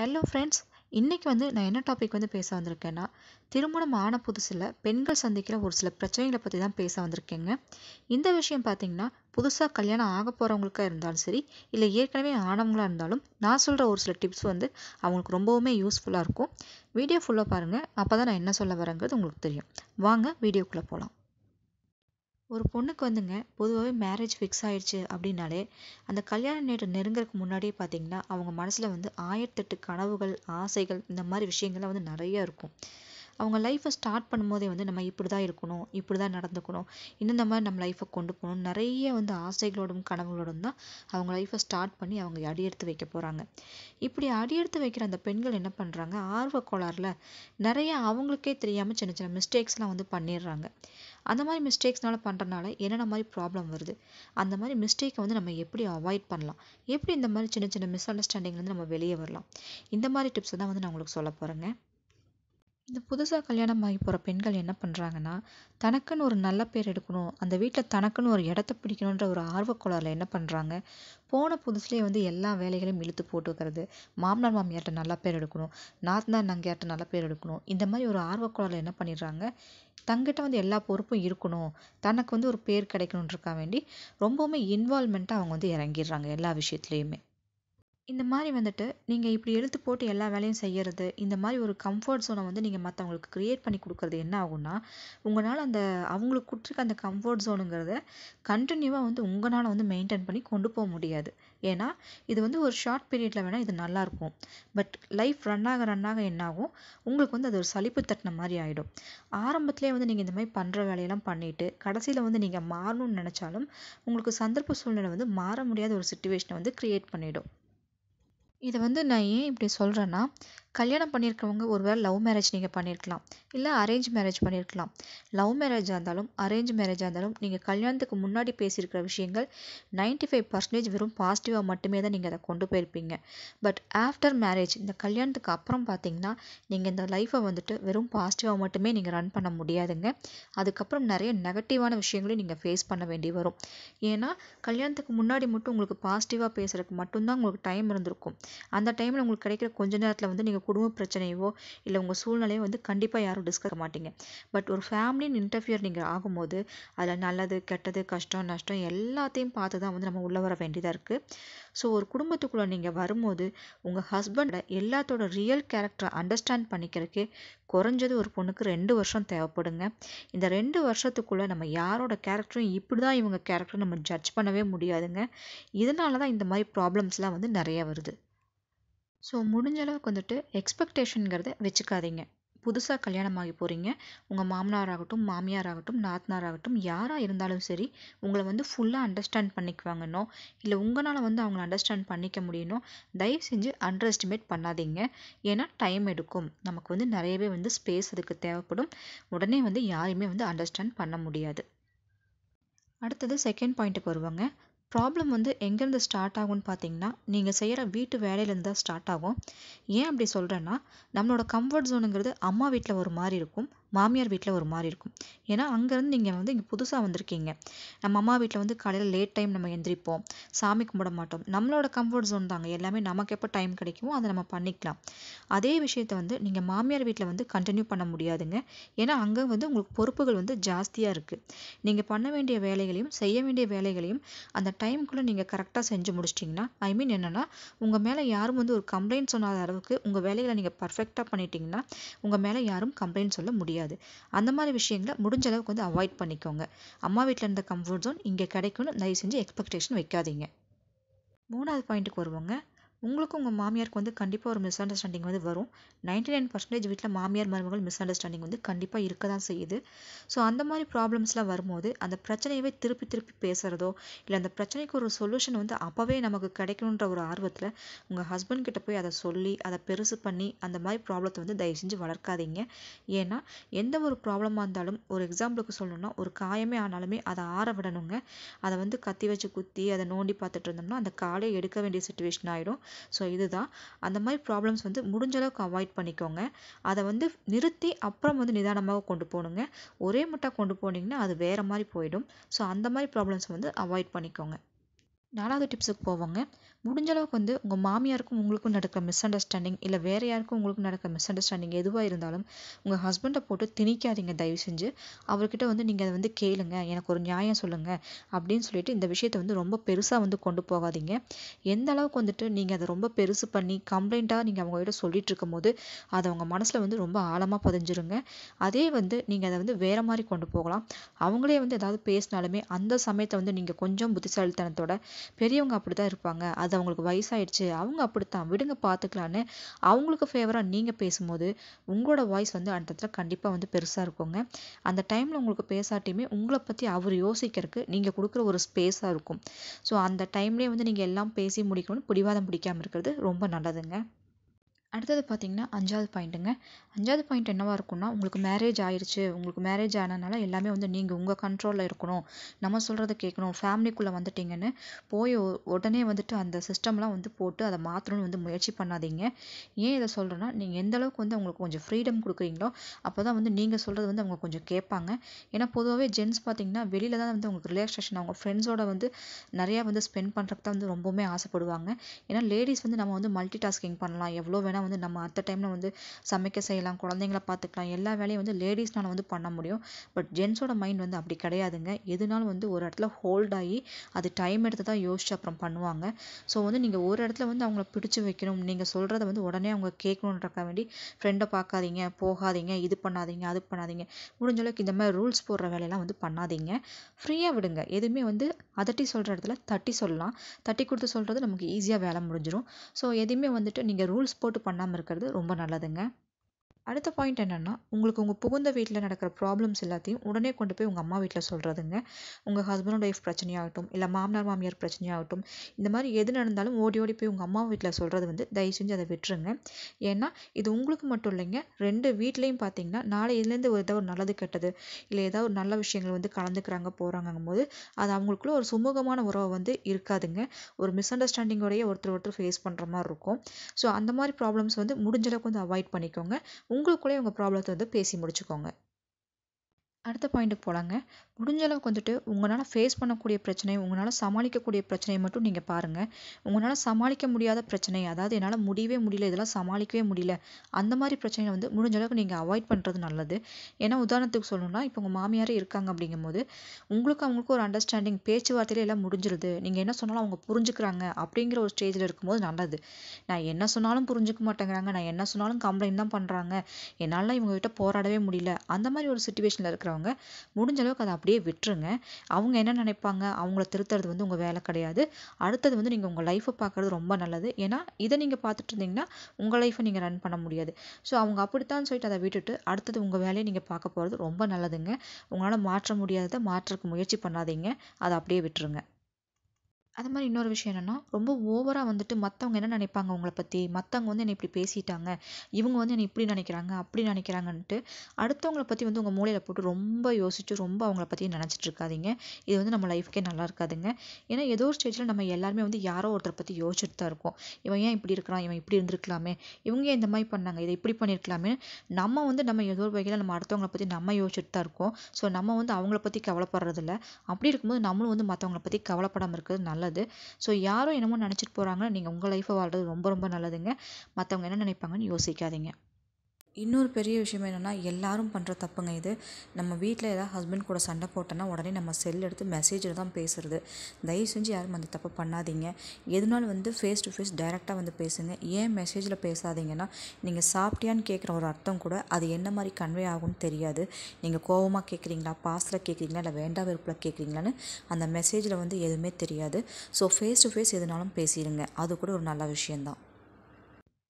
hello friends இன்றைக்கி வந்து நான் என்ன டாபிக் வந்து பேச வந்திருக்கேன்னா திருமணம் ஆன புதுசில் பெண்கள் சந்திக்கிற ஒரு சில பிரச்சனைகளை பற்றி தான் பேச வந்திருக்கேங்க இந்த விஷயம் பார்த்திங்கன்னா புதுசாக கல்யாணம் ஆக போகிறவங்களுக்காக இருந்தாலும் சரி இல்லை ஏற்கனவே ஆனவங்களாக இருந்தாலும் நான் சொல்கிற ஒரு சில டிப்ஸ் வந்து அவங்களுக்கு ரொம்பவுமே யூஸ்ஃபுல்லாக இருக்கும் வீடியோ ஃபுல்லாக பாருங்கள் அப்போ தான் நான் என்ன சொல்ல வரேங்கிறது உங்களுக்கு தெரியும் வாங்க வீடியோக்குள்ளே போகலாம் ஒரு பொண்ணுக்கு வந்துங்க பொதுவாகவே மேரேஜ் ஃபிக்ஸ் ஆயிடுச்சு அப்படின்னாலே அந்த கல்யாண நேரம் நெருங்குறதுக்கு முன்னாடியே பார்த்தீங்கன்னா அவங்க மனசில் வந்து ஆயிரத்தெட்டு கனவுகள் ஆசைகள் இந்த மாதிரி விஷயங்கள்லாம் வந்து நிறையா இருக்கும் அவங்க லைஃப்பை ஸ்டார்ட் பண்ணும்போதே வந்து நம்ம இப்படி தான் இருக்கணும் இப்படி தான் நடந்துக்கணும் இந்தந்த மாதிரி நம்ம லைஃப்பை கொண்டு போகணும் நிறைய வந்து ஆசைகளோடும் கனவுகளோடும் தான் அவங்க லைஃப்பை ஸ்டார்ட் பண்ணி அவங்க அடியெடுத்து வைக்க போகிறாங்க இப்படி அடியெடுத்து வைக்கிற அந்த பெண்கள் என்ன பண்ணுறாங்க ஆர்வ கோளாறில் நிறைய அவங்களுக்கே தெரியாமல் சின்ன சின்ன மிஸ்டேக்ஸ்லாம் வந்து பண்ணிடுறாங்க அந்த மாதிரி மிஸ்டேக்ஸ்னால் பண்ணுறனால என்னென்ன மாதிரி ப்ராப்ளம் வருது அந்த மாதிரி மிஸ்டேக்கை வந்து நம்ம எப்படி அவாய்ட் பண்ணலாம் எப்படி இந்த மாதிரி சின்ன சின்ன மிஸ் அண்டர்ஸ்டாண்டிங்லேருந்து நம்ம வெளியே வரலாம் இந்த மாதிரி டிப்ஸை தான் வந்து நான் உங்களுக்கு சொல்ல போகிறேங்க இந்த புதுசாக கல்யாணம் ஆகி போகிற பெண்கள் என்ன பண்ணுறாங்கன்னா தனக்குன்னு ஒரு நல்ல பேர் எடுக்கணும் அந்த வீட்டில் தனக்குன்னு ஒரு இடத்த பிடிக்கணுன்ற ஒரு ஆர்வக்கோளாரில் என்ன பண்ணுறாங்க போன புதுசுலேயே வந்து எல்லா வேலைகளையும் இழுத்து போட்டு வைக்கிறது மாமனார் மாமியார்ட்ட நல்ல பேர் எடுக்கணும் நாத்தனார் நங்கையார்ட்ட நல்ல பேர் எடுக்கணும் இந்த மாதிரி ஒரு ஆர்வக்கோளாரில் என்ன பண்ணிடுறாங்க தங்கிட்ட வந்து எல்லா பொறுப்பும் இருக்கணும் தனக்கு வந்து ஒரு பேர் கிடைக்கணுன்றக்காக வேண்டி ரொம்பவுமே இன்வால்மெண்ட்டாக அவங்க வந்து இறங்கிடுறாங்க எல்லா விஷயத்துலையுமே இந்த மாதிரி வந்துட்டு நீங்கள் இப்படி எழுத்து போட்டு எல்லா வேலையும் செய்கிறது இந்த மாதிரி ஒரு கம்ஃபர்ட் ஸோனை வந்து நீங்கள் மற்றவங்களுக்கு க்ரியேட் பண்ணி கொடுக்கறது என்ன ஆகும்னா உங்களால் அந்த அவங்களுக்கு கொடுத்துருக்க அந்த கம்ஃபர்ட் ஸோனுங்கிறத கண்டினியூவாக வந்து உங்களால் வந்து மெயின்டைன் பண்ணி கொண்டு போக முடியாது ஏன்னா இது வந்து ஒரு ஷார்ட் பீரியடில் வேணால் இது நல்லாயிருக்கும் பட் லைஃப் ரன்னாக ரன்னாக ரன் ஆக என்னாகும் உங்களுக்கு வந்து அது ஒரு சலிப்பு தட்டின மாதிரி ஆகிடும் ஆரம்பத்துலேயே வந்து நீங்கள் இந்த மாதிரி பண்ணுற வேலையெல்லாம் பண்ணிவிட்டு கடைசியில் வந்து நீங்கள் மாறணும்னு நினச்சாலும் உங்களுக்கு சந்தர்ப்ப சூழ்நிலை வந்து மாற முடியாத ஒரு சுச்சுவேஷனை வந்து க்ரியேட் பண்ணிவிடும் இதை வந்து நான் ஏன் இப்படி சொல்கிறேன்னா கல்யாணம் பண்ணியிருக்கவங்க ஒருவேளை லவ் மேரேஜ் நீங்கள் பண்ணியிருக்கலாம் இல்லை அரேஞ்ச் மேரேஜ் பண்ணியிருக்கலாம் லவ் மேரேஜாக இருந்தாலும் அரேஞ்ச் மேரேஜாக இருந்தாலும் நீங்கள் கல்யாணத்துக்கு முன்னாடி பேசியிருக்கிற விஷயங்கள் நைன்ட்டி ஃபைவ் பர்சன்டேஜ் வெறும் பாசிட்டிவாக மட்டுமே தான் நீங்கள் அதை கொண்டு போயிருப்பீங்க பட் ஆஃப்டர் மேரேஜ் இந்த கல்யாணத்துக்கு அப்புறம் பார்த்தீங்கன்னா நீங்கள் இந்த லைஃப்பை வந்துட்டு வெறும் பாசிட்டிவாக மட்டுமே நீங்கள் ரன் பண்ண முடியாதுங்க அதுக்கப்புறம் நிறைய நெகட்டிவான விஷயங்களையும் நீங்கள் ஃபேஸ் பண்ண வேண்டி வரும் ஏன்னா கல்யாணத்துக்கு முன்னாடி மட்டும் உங்களுக்கு பாசிட்டிவாக பேசுகிறதுக்கு மட்டும்தான் உங்களுக்கு டைம் இருந்திருக்கும் அந்த டைமில் உங்களுக்கு கிடைக்கிற கொஞ்ச நேரத்தில் வந்து நீங்கள் குடும்ப பிரச்சனையோ இல்லை உங்கள் சூழ்நிலையோ வந்து கண்டிப்பாக யாரும் டிஸ்கஸ் மாட்டிங்க பட் ஒரு ஃபேமிலின்னு இன்டர்ஃபியர் நீங்கள் ஆகும்போது அதில் நல்லது கெட்டது கஷ்டம் நஷ்டம் எல்லாத்தையும் பார்த்து தான் வந்து நம்ம உள்ளே வர வேண்டியதாக இருக்குது ஸோ ஒரு குடும்பத்துக்குள்ளே நீங்கள் வரும்போது உங்கள் ஹஸ்பண்டை எல்லாத்தோட ரியல் கேரக்டரை அண்டர்ஸ்டாண்ட் பண்ணிக்கிறதுக்கு குறைஞ்சது ஒரு பொண்ணுக்கு ரெண்டு வருஷம் தேவைப்படுங்க இந்த ரெண்டு வருஷத்துக்குள்ளே நம்ம யாரோட கேரக்டரும் இப்படி தான் இவங்க கேரக்டர் நம்ம ஜட்ஜ் பண்ணவே முடியாதுங்க இதனால தான் இந்த மாதிரி ப்ராப்ளம்ஸ்லாம் வந்து நிறைய வருது ஸோ முடிஞ்ச அளவுக்கு வந்துட்டு எக்ஸ்பெக்டேஷனுங்கிறத வச்சுக்காதீங்க புதுசாக கல்யாணம் ஆகி போகிறீங்க உங்கள் மாமனார் ஆகட்டும் நாத்தனாராகட்டும் ஆகட்டும் யாராக இருந்தாலும் சரி உங்களை வந்து ஃபுல்லாக அண்டர்ஸ்டாண்ட் பண்ணிக்குவாங்கன்னோ இல்லை உங்களால் வந்து அவங்கள அண்டர்ஸ்டாண்ட் பண்ணிக்க முடியணும் தயவு செஞ்சு அண்டர் எஸ்டிமேட் பண்ணாதீங்க ஏன்னா டைம் எடுக்கும் நமக்கு வந்து நிறையவே வந்து ஸ்பேஸ் அதுக்கு தேவைப்படும் உடனே வந்து யாரையுமே வந்து அண்டர்ஸ்டாண்ட் பண்ண முடியாது அடுத்தது செகண்ட் பாயிண்ட்டுக்கு வருவாங்க ப்ராப்ளம் வந்து எங்கேருந்து ஸ்டார்ட் ஆகும்னு பார்த்தீங்கன்னா நீங்கள் செய்கிற வீட்டு வேலையிலேருந்து தான் ஸ்டார்ட் ஆகும் ஏன் அப்படி சொல்கிறேன்னா நம்மளோட கம்ஃபர்ட் ஜோனுங்கிறது அம்மா வீட்டில் ஒரு மாதிரி இருக்கும் மாமியார் வீட்டில் ஒரு மாதிரி இருக்கும் ஏன்னா அங்கேருந்து நீங்கள் வந்து இங்கே புதுசாக வந்திருக்கீங்க நம்ம அம்மா வீட்டில் வந்து காலையில் லேட் டைம் நம்ம எந்திரிப்போம் சாமி கும்பிட மாட்டோம் நம்மளோட கம்ஃபர்ட் ஜோன் தாங்க எல்லாமே நமக்கு எப்போ டைம் கிடைக்குமோ அதை நம்ம பண்ணிக்கலாம் அதே விஷயத்த வந்து நீங்கள் மாமியார் வீட்டில் வந்து கண்டினியூ பண்ண முடியாதுங்க ஏன்னா அங்கே வந்து உங்களுக்கு பொறுப்புகள் வந்து ஜாஸ்தியாக இருக்குது நீங்கள் பண்ண வேண்டிய வேலைகளையும் செய்ய வேண்டிய வேலைகளையும் அந்த டைமுக்குள்ளே நீங்கள் கரெக்டாக செஞ்சு முடிச்சிட்டிங்கன்னா ஐ மீன் என்னென்னா உங்கள் மேலே யாரும் வந்து ஒரு கம்ப்ளைண்ட் சொன்னாத அளவுக்கு உங்கள் வேலைகளை நீங்கள் பர்ஃபெக்டாக பண்ணிட்டீங்கன்னா உங்கள் மேலே யாரும் கம்ப்ளைண்ட் சொல்ல முடியாது முடியாது அந்த மாதிரி விஷயங்களை முடிஞ்ச அளவுக்கு வந்து அவாய்ட் பண்ணிக்கோங்க அம்மா வீட்டில் இருந்த கம்ஃபர்ட் ஜோன் இங்கே கிடைக்கும்னு தயவு செஞ்சு எக்ஸ்பெக்டேஷன் வைக்காதீங்க மூணாவது பாயிண்ட்டுக்கு வருவோங்க உங்களுக்கும் உங்கள் மாமியாருக்கு வந்து கண்டிப்பாக ஒரு மிஸ் அண்டர்ஸ்டாண்டிங் வந்து வரும் நைன்டி நைன் பர்சன்டேஜ் வீட்டில் மாமியார் மருமகள் மிஸ் அண்டர்ஸ்டாண்டிங் வந்து கண்டிப்பாக இருக்க தான் செய்யுது ஸோ அந்த மாதிரி ப்ராப்ளம்ஸ்லாம் வரும்போது அந்த பிரச்சனையவே திருப்பி திருப்பி பேசுகிறதோ இல்லை அந்த பிரச்சனைக்கு ஒரு சொல்யூஷன் வந்து அப்போவே நமக்கு கிடைக்கணுன்ற ஒரு ஆர்வத்தில் உங்கள் ஹஸ்பண்ட் கிட்ட போய் அதை சொல்லி அதை பெருசு பண்ணி அந்த மாதிரி ப்ராப்ளத்தை வந்து தயவு செஞ்சு வளர்க்காதீங்க ஏன்னா எந்த ஒரு ப்ராப்ளமாக இருந்தாலும் ஒரு எக்ஸாம்பிளுக்கு சொல்லணும்னா ஒரு காயமே ஆனாலுமே அதை ஆற விடணுங்க அதை வந்து கத்தி வச்சு குத்தி அதை நோண்டி பார்த்துட்டு இருந்தோம்னா அந்த காலையை எடுக்க வேண்டிய சுச்சுவேஷன் ஆகிடும் ஸோ இதுதான் அந்த மாதிரி ப்ராப்ளம்ஸ் வந்து முடிஞ்ச அளவுக்கு அவாய்ட் பண்ணிக்கோங்க அதை வந்து நிறுத்தி அப்புறம் வந்து நிதானமாக கொண்டு போகணுங்க ஒரே முட்டா கொண்டு போனீங்கன்னா அது வேறு மாதிரி போயிடும் ஸோ அந்த மாதிரி ப்ராப்ளம்ஸ் வந்து அவாய்ட் பண்ணிக்கோங்க நாலாவது டிப்ஸுக்கு போவோங்க முடிஞ்ச அளவுக்கு வந்து உங்கள் மாமியாருக்கும் உங்களுக்கும் நடக்கிற மிஸ் அண்டர்ஸ்டாண்டிங் இல்லை வேறு யாருக்கும் உங்களுக்கும் நடக்கிற மிஸ் அண்டர்ஸ்டாண்டிங் எதுவாக இருந்தாலும் உங்கள் ஹஸ்பண்டை போட்டு திணிக்காதீங்க தயவு செஞ்சு அவர்கிட்ட வந்து நீங்கள் அதை வந்து கேளுங்க எனக்கு ஒரு நியாயம் சொல்லுங்கள் அப்படின்னு சொல்லிட்டு இந்த விஷயத்தை வந்து ரொம்ப பெருசாக வந்து கொண்டு போகாதீங்க எந்த அளவுக்கு வந்துட்டு நீங்கள் அதை ரொம்ப பெருசு பண்ணி கம்ப்ளைண்ட்டாக நீங்கள் அவங்ககிட்ட சொல்லிட்டு இருக்கும் போது அதை அவங்க மனசில் வந்து ரொம்ப ஆழமாக பதிஞ்சிருங்க அதே வந்து நீங்கள் அதை வந்து வேறு மாதிரி கொண்டு போகலாம் அவங்களே வந்து ஏதாவது பேசினாலுமே அந்த சமயத்தை வந்து நீங்கள் கொஞ்சம் புத்திசாலித்தனத்தோட பெரியவங்க அப்படி தான் இருப்பாங்க அதை அவங்களுக்கு வயசாயிடுச்சு அவங்க அப்படித்தான் விடுங்க பார்த்துக்கலான்னு அவங்களுக்கு ஃபேவராக நீங்கள் பேசும்போது உங்களோட வாய்ஸ் வந்து அந்த இடத்துல கண்டிப்பாக வந்து பெருசாக இருக்குங்க அந்த டைமில் உங்களுக்கு பேசாட்டியுமே உங்களை பற்றி அவர் யோசிக்கிறதுக்கு நீங்கள் கொடுக்குற ஒரு ஸ்பேஸாக இருக்கும் ஸோ அந்த டைம்லேயே வந்து நீங்கள் எல்லாம் பேசி முடிக்கணும்னு பிடிவாதம் பிடிக்காமல் இருக்கிறது ரொம்ப நல்லதுங்க அடுத்தது பார்த்தீங்கன்னா அஞ்சாவது பாயிண்ட்டுங்க அஞ்சாவது பாயிண்ட் என்னவாக இருக்கும்னா உங்களுக்கு மேரேஜ் ஆயிடுச்சு உங்களுக்கு மேரேஜ் ஆனதுனால எல்லாமே வந்து நீங்கள் உங்கள் கண்ட்ரோலில் இருக்கணும் நம்ம சொல்கிறத கேட்கணும் ஃபேமிலிக்குள்ளே வந்துட்டீங்கன்னு போய் உடனே வந்துட்டு அந்த சிஸ்டம்லாம் வந்து போட்டு அதை மாற்றணும்னு வந்து முயற்சி பண்ணாதீங்க ஏன் இதை சொல்கிறேன்னா நீங்கள் எந்தளவுக்கு வந்து அவங்களுக்கு கொஞ்சம் ஃப்ரீடம் கொடுக்குறீங்களோ அப்போ தான் வந்து நீங்கள் சொல்கிறது வந்து அவங்க கொஞ்சம் கேட்பாங்க ஏன்னா பொதுவாகவே ஜென்ஸ் பார்த்திங்கன்னா வெளியில் தான் வந்து அவங்களுக்கு ரிலாக்ஸேஷன் அவங்க ஃப்ரெண்ட்ஸோட வந்து நிறையா வந்து ஸ்பெண்ட் பண்ணுறதுக்கு தான் வந்து ரொம்பவுமே ஆசைப்படுவாங்க ஏன்னா லேடிஸ் வந்து நம்ம வந்து மல்டி டாஸ்கிங் பண்ணலாம் எவ்வளோ வேணால் வந்து நம்ம அடுத்த டைமில் வந்து சமைக்க செய்யலாம் பார்த்துக்கலாம் குழந்தைங்கள பார்த்துக்கலாம் எல்லா வேலையும் வந்து லேடிஸ்னால் வந்து பண்ண முடியும் பட் ஜென்ஸோட மைண்ட் வந்து அப்படி கிடையாதுங்க எதுனாலும் வந்து ஒரு இடத்துல ஹோல்ட் ஆகி அது டைம் எடுத்து தான் யோசிச்சு அப்புறம் பண்ணுவாங்க ஸோ வந்து நீங்கள் ஒரு இடத்துல வந்து அவங்கள பிடிச்சி வைக்கணும் நீங்கள் சொல்கிறத வந்து உடனே அவங்க கேட்கணுன்றக்க வேண்டி ஃப்ரெண்டை பார்க்காதீங்க போகாதீங்க இது பண்ணாதீங்க அது பண்ணாதீங்க முடிஞ்ச அளவுக்கு இந்த மாதிரி ரூல்ஸ் போடுற வேலையெல்லாம் வந்து பண்ணாதீங்க ஃப்ரீயாக விடுங்க எதுவுமே வந்து அதட்டி சொல்கிற இடத்துல தட்டி சொல்லலாம் தட்டி கொடுத்து சொல்கிறது நமக்கு ஈஸியாக வேலை முடிஞ்சிடும் ஸோ எதுவுமே வந்துட்டு நீங்கள் ரூல்ஸ் போட்டு பண்ணாமல் இருக்கிறது ரொம்ப நல்லதுங்க அடுத்த பாயிண்ட் என்னென்னா உங்களுக்கு உங்கள் புகுந்த வீட்டில் நடக்கிற ப்ராப்ளம்ஸ் எல்லாத்தையும் உடனே கொண்டு போய் உங்கள் அம்மா வீட்டில் சொல்கிறதுங்க உங்கள் ஹஸ்பண்ட் ஒய்ஃப் பிரச்சனையாகட்டும் இல்லை மாமனார் மாமியார் பிரச்சனையாகட்டும் இந்த மாதிரி எது நடந்தாலும் ஓடி ஓடி போய் உங்கள் அம்மா வீட்டில் சொல்கிறது வந்து தயவு செஞ்சு அதை விட்டுருங்க ஏன்னா இது உங்களுக்கு மட்டும் இல்லைங்க ரெண்டு வீட்லேயும் பார்த்தீங்கன்னா நாளை இதுலேருந்து ஏதாவது ஒரு நல்லது கெட்டது இல்லை ஏதாவது ஒரு நல்ல விஷயங்கள் வந்து கலந்துக்கிறாங்க போகிறாங்கும் போது அது அவங்களுக்குள்ள ஒரு சுமூகமான உறவு வந்து இருக்காதுங்க ஒரு மிஸ் அண்டர்ஸ்டாண்டிங்கோடையே ஒருத்தர் ஒருத்தர் ஃபேஸ் பண்ணுற மாதிரி இருக்கும் ஸோ அந்த மாதிரி ப்ராப்ளம்ஸ் வந்து முடிஞ்சளவுக்கு வந்து அவாய்ட் பண்ணிக்கோங்க உங்களுக்குள்ளே உங்கள் ப்ராப்ளத்தை வந்து பேசி முடிச்சுக்கோங்க அடுத்த பாயிண்ட்டுக்கு போகலாங்க முடிஞ்ச அளவுக்கு வந்துட்டு உங்களால் ஃபேஸ் பண்ணக்கூடிய பிரச்சனை உங்களால் சமாளிக்கக்கூடிய பிரச்சனையை மட்டும் நீங்கள் பாருங்கள் உங்களால் சமாளிக்க முடியாத பிரச்சனை அதாவது என்னால் முடியவே முடியல இதெல்லாம் சமாளிக்கவே முடியல அந்த மாதிரி பிரச்சனையை வந்து முடிஞ்ச அளவுக்கு நீங்கள் அவாய்ட் பண்ணுறது நல்லது ஏன்னா உதாரணத்துக்கு சொல்லணும்னா இப்போ உங்கள் மாமியாரே இருக்காங்க அப்படிங்கும் போது உங்களுக்கு அவங்களுக்கு ஒரு அண்டர்ஸ்டாண்டிங் பேச்சுவார்த்தையில எல்லாம் முடிஞ்சிருது நீங்கள் என்ன சொன்னாலும் அவங்க புரிஞ்சுக்கிறாங்க அப்படிங்கிற ஒரு ஸ்டேஜில் இருக்கும்போது நல்லது நான் என்ன சொன்னாலும் புரிஞ்சுக்க மாட்டேங்கிறாங்க நான் என்ன சொன்னாலும் கம்ப்ளைண்ட் தான் பண்ணுறாங்க என்னால் இவங்ககிட்ட போராடவே முடியல அந்த மாதிரி ஒரு சுச்சுவேஷனில் இருக்கிறவங்க முடிஞ்ச அளவுக்கு அதை அப்படி அப்படியே விட்டுருங்க அவங்க என்ன நினைப்பாங்க அவங்கள திருத்துறது வந்து உங்கள் வேலை கிடையாது அடுத்தது வந்து நீங்கள் உங்கள் லைஃப்பை பார்க்குறது ரொம்ப நல்லது ஏன்னா இதை நீங்கள் பார்த்துட்டு இருந்தீங்கன்னா உங்கள் லைஃப்பை நீங்கள் ரன் பண்ண முடியாது ஸோ அவங்க அப்படித்தான் சொல்லிட்டு அதை விட்டுட்டு அடுத்தது உங்கள் வேலையை நீங்கள் பார்க்க போகிறது ரொம்ப நல்லதுங்க உங்களால் மாற்ற முடியாததை மாற்றுறதுக்கு முயற்சி பண்ணாதீங்க அதை அப்படியே விட்டுருங்க அது மாதிரி இன்னொரு விஷயம் என்னென்னா ரொம்ப ஓவராக வந்துட்டு மற்றவங்க என்ன நினைப்பாங்க உங்களை பற்றி மற்றவங்க வந்து என்னை இப்படி பேசிட்டாங்க இவங்க வந்து என்னை இப்படி நினைக்கிறாங்க அப்படி நினைக்கிறாங்கன்ட்டு அடுத்தவங்கள பற்றி வந்து உங்கள் மூலையில் போட்டு ரொம்ப யோசித்து ரொம்ப அவங்கள பற்றி நினச்சிட்டு இருக்காதிங்க இது வந்து நம்ம லைஃப்க்கே நல்லா இருக்காதுங்க ஏன்னா ஏதோ ஒரு ஸ்டேஜில் நம்ம எல்லாருமே வந்து யாரோ ஒருத்தரை பற்றி யோசிச்சுட்டு தான் இருக்கோம் இவன் ஏன் இப்படி இருக்கிறான் இவன் இப்படி இருந்திருக்கலாமே இவங்க இந்த மாதிரி பண்ணாங்க இதை இப்படி பண்ணியிருக்கலாமே நம்ம வந்து நம்ம ஏதோ ஒரு வகையில் நம்ம அடுத்தவங்களை பற்றி நம்ம யோசிச்சுட்டு தான் இருக்கோம் ஸோ நம்ம வந்து அவங்கள பற்றி கவலைப்படுறதில்ல அப்படி இருக்கும்போது நம்மளும் வந்து மற்றவங்கள பற்றி கவலைப்படாமல் இருக்கிறது நல்லது நல்லது ஸோ யாரும் என்னமோ நினச்சிட்டு போகிறாங்க நீங்கள் உங்கள் லைஃப்பை வாழ்கிறது ரொம்ப ரொம்ப நல்லதுங்க மற்றவங்க என்ன நினைப்பாங்கன்னு யோசிக்காதீங்க இன்னொரு பெரிய விஷயம் என்னென்னா எல்லாரும் பண்ணுற தப்புங்க இது நம்ம வீட்டில் ஏதாவது ஹஸ்பண்ட் கூட சண்டை போட்டோன்னா உடனே நம்ம செல் எடுத்து மெசேஜில் தான் பேசுகிறது தயவு செஞ்சு யாரும் அந்த தப்பை பண்ணாதீங்க எதுனாலும் வந்து ஃபேஸ் டு ஃபேஸ் டைரெக்டாக வந்து பேசுங்க ஏன் மெசேஜில் பேசாதீங்கன்னா நீங்கள் சாப்பிட்டியான்னு கேட்குற ஒரு அர்த்தம் கூட அது என்ன மாதிரி கன்வே ஆகும்னு தெரியாது நீங்கள் கோபமாக கேட்குறீங்களா பாஸில் கேட்குறீங்களா இல்லை வேண்டா வெறுப்பில் கேட்குறீங்களான்னு அந்த மெசேஜில் வந்து எதுவுமே தெரியாது ஸோ ஃபேஸ் டு ஃபேஸ் எதுனாலும் பேசிடுங்க அது கூட ஒரு நல்ல விஷயந்தான்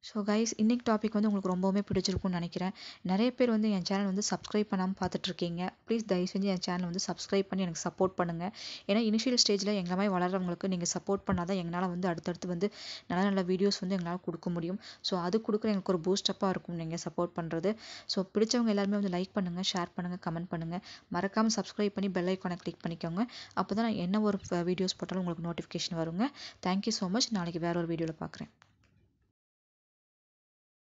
ஸோ கைஸ் இன்னைக்கு டாபிக் வந்து உங்களுக்கு ரொம்பவுமே பிடிச்சிருக்கும்னு நினைக்கிறேன் நிறைய பேர் வந்து என் சேனல் வந்து சப்ஸ்கிரைப் பண்ணாமல் பார்த்துட்ருக்கீங்க ப்ளீஸ் தயவு செஞ்சு என் சேனல் வந்து சப்ஸ்கிரைப் பண்ணி எனக்கு சப்போர்ட் பண்ணுங்கள் ஏன்னா இனிஷியல் ஸ்டேஜில் எங்கள் மாதிரி வளர்கிறவங்களுக்கு நீங்கள் சப்போர்ட் பண்ணால் தான் எங்களால் வந்து அடுத்தடுத்து வந்து நல்ல நல்ல வீடியோஸ் வந்து எங்களால் கொடுக்க முடியும் ஸோ அது கொடுக்குற எனக்கு ஒரு பூஸ்டப்பாக இருக்கும் நீங்கள் சப்போர்ட் பண்ணுறது ஸோ பிடிச்சவங்க எல்லாருமே வந்து லைக் பண்ணுங்கள் ஷேர் பண்ணுங்கள் கமெண்ட் பண்ணுங்கள் மறக்காமல் சப்ஸ்கிரைப் பண்ணி பெல் ஐக்கானை கிளிக் பண்ணிக்கோங்க அப்போ தான் என்ன ஒரு வீடியோஸ் போட்டாலும் உங்களுக்கு நோட்டிஃபிகேஷன் வருங்க தேங்க்யூ ஸோ மச் நாளைக்கு வேறு ஒரு வீடியோவில் பார்க்குறேன்